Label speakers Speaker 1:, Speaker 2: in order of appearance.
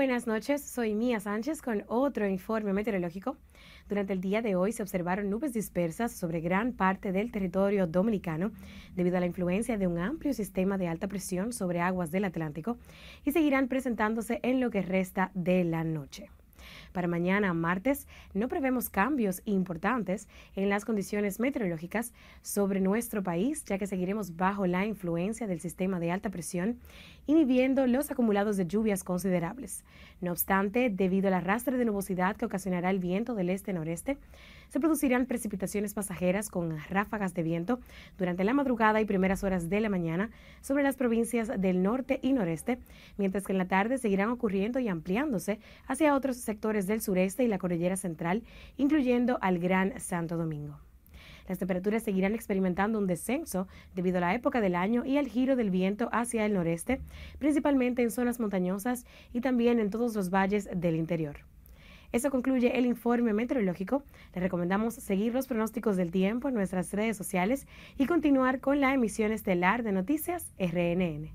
Speaker 1: Buenas noches, soy Mía Sánchez con otro informe meteorológico. Durante el día de hoy se observaron nubes dispersas sobre gran parte del territorio dominicano debido a la influencia de un amplio sistema de alta presión sobre aguas del Atlántico y seguirán presentándose en lo que resta de la noche. Para mañana, martes, no prevemos cambios importantes en las condiciones meteorológicas sobre nuestro país, ya que seguiremos bajo la influencia del sistema de alta presión, inhibiendo los acumulados de lluvias considerables. No obstante, debido al arrastre de nubosidad que ocasionará el viento del este-noreste, se producirán precipitaciones pasajeras con ráfagas de viento durante la madrugada y primeras horas de la mañana sobre las provincias del norte y noreste, mientras que en la tarde seguirán ocurriendo y ampliándose hacia otros sectores del sureste y la cordillera central, incluyendo al Gran Santo Domingo. Las temperaturas seguirán experimentando un descenso debido a la época del año y al giro del viento hacia el noreste, principalmente en zonas montañosas y también en todos los valles del interior. Eso concluye el informe meteorológico. Le recomendamos seguir los pronósticos del tiempo en nuestras redes sociales y continuar con la emisión estelar de noticias RNN.